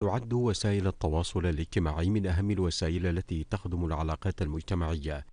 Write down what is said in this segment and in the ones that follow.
تعد وسائل التواصل الاجتماعي من أهم الوسائل التي تخدم العلاقات المجتمعية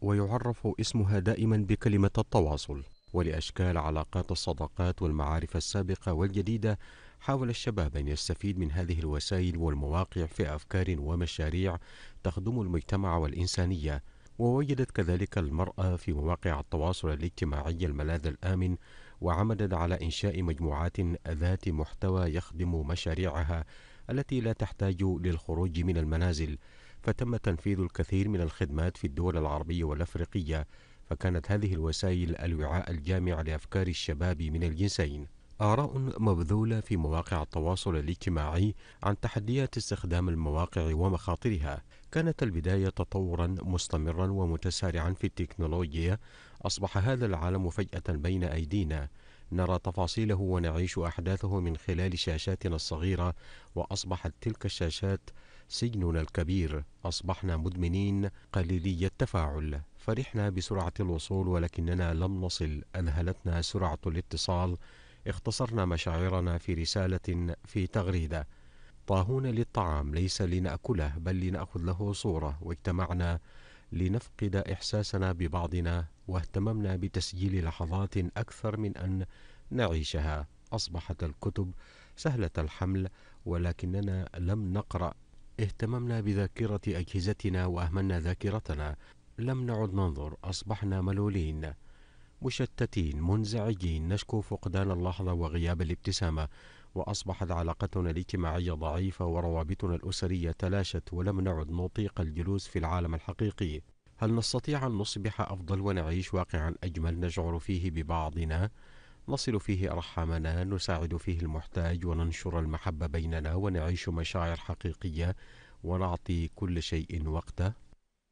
ويعرف اسمها دائما بكلمة التواصل ولأشكال علاقات الصداقات والمعارف السابقة والجديدة حاول الشباب أن يستفيد من هذه الوسائل والمواقع في أفكار ومشاريع تخدم المجتمع والإنسانية ووجدت كذلك المرأة في مواقع التواصل الاجتماعي الملاذ الآمن وعمدت على إنشاء مجموعات ذات محتوى يخدم مشاريعها التي لا تحتاج للخروج من المنازل فتم تنفيذ الكثير من الخدمات في الدول العربية والأفريقية فكانت هذه الوسائل الوعاء الجامع لأفكار الشباب من الجنسين آراء مبذولة في مواقع التواصل الاجتماعي عن تحديات استخدام المواقع ومخاطرها كانت البداية تطورا مستمرا ومتسارعا في التكنولوجيا أصبح هذا العالم فجأة بين أيدينا نرى تفاصيله ونعيش أحداثه من خلال شاشاتنا الصغيرة وأصبحت تلك الشاشات سجننا الكبير أصبحنا مدمنين قليلي التفاعل فرحنا بسرعة الوصول ولكننا لم نصل أذهلتنا سرعة الاتصال اختصرنا مشاعرنا في رسالة في تغريدة طاهون للطعام ليس لنأكله بل لنأخذ له صورة واجتمعنا لنفقد إحساسنا ببعضنا واهتممنا بتسجيل لحظات أكثر من أن نعيشها أصبحت الكتب سهلة الحمل ولكننا لم نقرأ اهتممنا بذاكرة أجهزتنا وأهملنا ذاكرتنا لم نعد ننظر أصبحنا ملولين مشتتين منزعجين نشكو فقدان اللحظة وغياب الابتسامة وأصبحت علاقتنا الاجتماعية ضعيفة وروابطنا الأسرية تلاشت ولم نعد نطيق الجلوس في العالم الحقيقي هل نستطيع أن نصبح أفضل ونعيش واقعا أجمل نشعر فيه ببعضنا نصل فيه أرحامنا نساعد فيه المحتاج وننشر المحبة بيننا ونعيش مشاعر حقيقية ونعطي كل شيء وقته